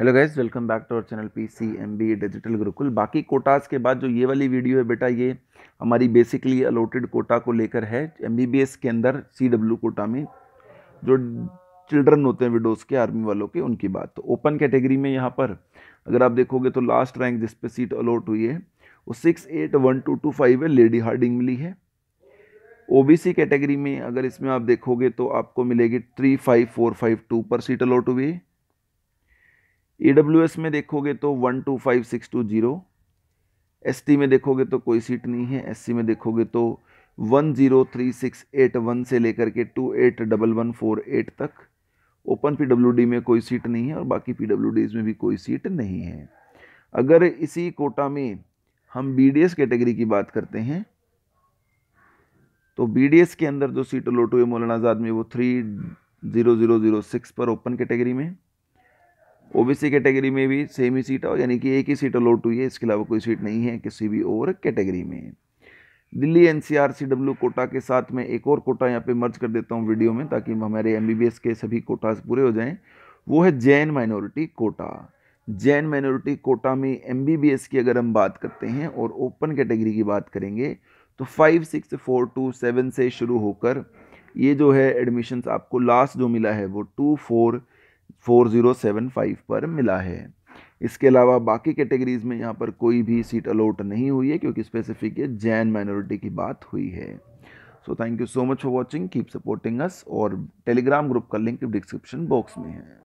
hello guys welcome back to our channel P C M B digital Gurukul बाकी quotas के बाद जो ये वाली वीडियो है बेटा ये हमारी बेसिकली अलोटेड कोटा को लेकर है एम बी बी एस के अंदर सी डब्ल्यू कोटा में जो चिल्ड्रन होते हैं विडोज़ के आर्मी वालों के उनकी बात तो ओपन कैटेगरी में यहाँ पर अगर आप देखोगे तो लास्ट रैंक जिस पर सीट अलॉट हुई है वो six eight one two two five है लेडी हार्डिंग मिली है सी कैटेगरी में अगर इसमें आप देखोगे तो आपको मिलेगी three five four five two पर सीट अलॉट हुई है ई में देखोगे तो one two five six two zero S में देखोगे तो कोई सीट नहीं है एस में देखोगे तो one zero three six eight one से लेकर के two eight double one four eight तक ओपन पी में कोई सीट नहीं है और बाकी पी में भी कोई सीट नहीं है अगर इसी कोटा में हम बी कैटेगरी की बात करते हैं तो बी के अंदर जो सीट लोटो मौलाना आज़ाद में वो three zero zero zero six पर ओपन कैटेगरी में सी कैटेगरी में भी सेम ही सीट और यानी कि एक ही सीट अलॉट हुई है इसके अलावा कोई सीट नहीं है किसी भी और कैटेगरी में Delhi N C R C W quota के साथ में एक और कोटा यहाँ पे मर्ज कर देता हूँ वीडियो में ताकि हमारे एम बी बी एस के सभी कोटास पूरे हो जाएं वो है Jain minority quota Jain minority quota में एम बी बी एस की अगर हम बात करते हैं और ओपन कैटेगरी की बात करेंगे तो five six four two seven से शुरू होकर ये जो है एडमिशन्स आपको लास्ट जो मिला है वो टू फोर 4075 पर मिला है इसके अलावा बाकी कैटेगरीज़ में यहाँ पर कोई भी सीट अलॉट नहीं हुई है क्योंकि स्पेसिफिक ये जैन माइनॉरिटी की बात हुई है so thank you so much for watching keep supporting us और टेलीग्राम ग्रुप का लिंक डिस्क्रिप्शन बॉक्स में है